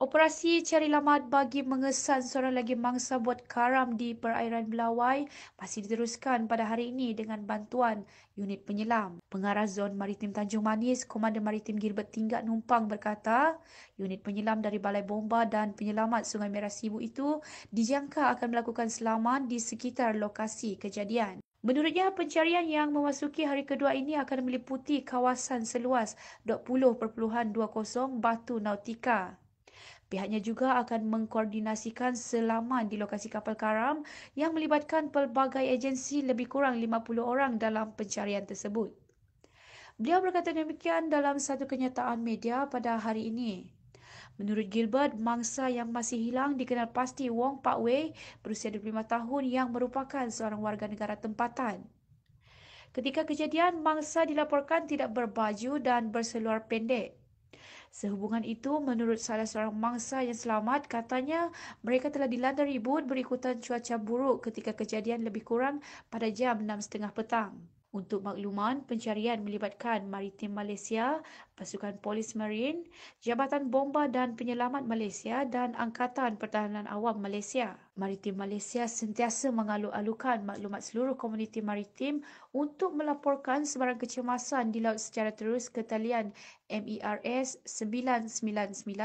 Operasi cari lamat bagi mengesan seorang lagi mangsa buat karam di perairan Belawai masih diteruskan pada hari ini dengan bantuan unit penyelam. Pengarah Zon Maritim Tanjung Manis, Komander Maritim Gilbert Tinggat Numpang berkata, unit penyelam dari Balai Bomba dan Penyelamat Sungai Merah Sibu itu dijangka akan melakukan selaman di sekitar lokasi kejadian. Menurutnya, pencarian yang memasuki hari kedua ini akan meliputi kawasan seluas 20.20 batu nautika. Pihaknya juga akan mengkoordinasikan selama di lokasi kapal karam yang melibatkan pelbagai agensi lebih kurang 50 orang dalam pencarian tersebut. Beliau berkata demikian dalam satu kenyataan media pada hari ini. Menurut Gilbert, mangsa yang masih hilang dikenal pasti Wong Pak Wei berusia 25 tahun yang merupakan seorang warga negara tempatan. Ketika kejadian, mangsa dilaporkan tidak berbaju dan berseluar pendek. Sehubungan itu, menurut salah seorang mangsa yang selamat, katanya mereka telah dilanda ribut berikutan cuaca buruk ketika kejadian lebih kurang pada jam 6.30 petang. Untuk makluman, pencarian melibatkan Maritim Malaysia, pasukan polis marin, Jabatan Bomba dan Penyelamat Malaysia dan Angkatan Pertahanan Awam Malaysia. Maritim Malaysia sentiasa mengalu-alukan maklumat seluruh komuniti maritim untuk melaporkan sebarang kecemasan di laut secara terus ke talian MERS 999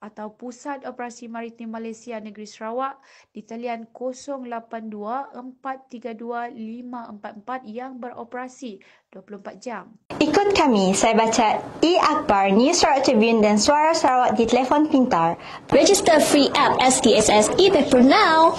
atau Pusat Operasi Maritim Malaysia Negeri Sarawak di talian 082-432-544 yang beroperasi 24 jam. Ikut kami, saya baca e Akbar, News Sarawak Tribune dan Suara Sarawak di telefon pintar. Register free app STSS e-paper now.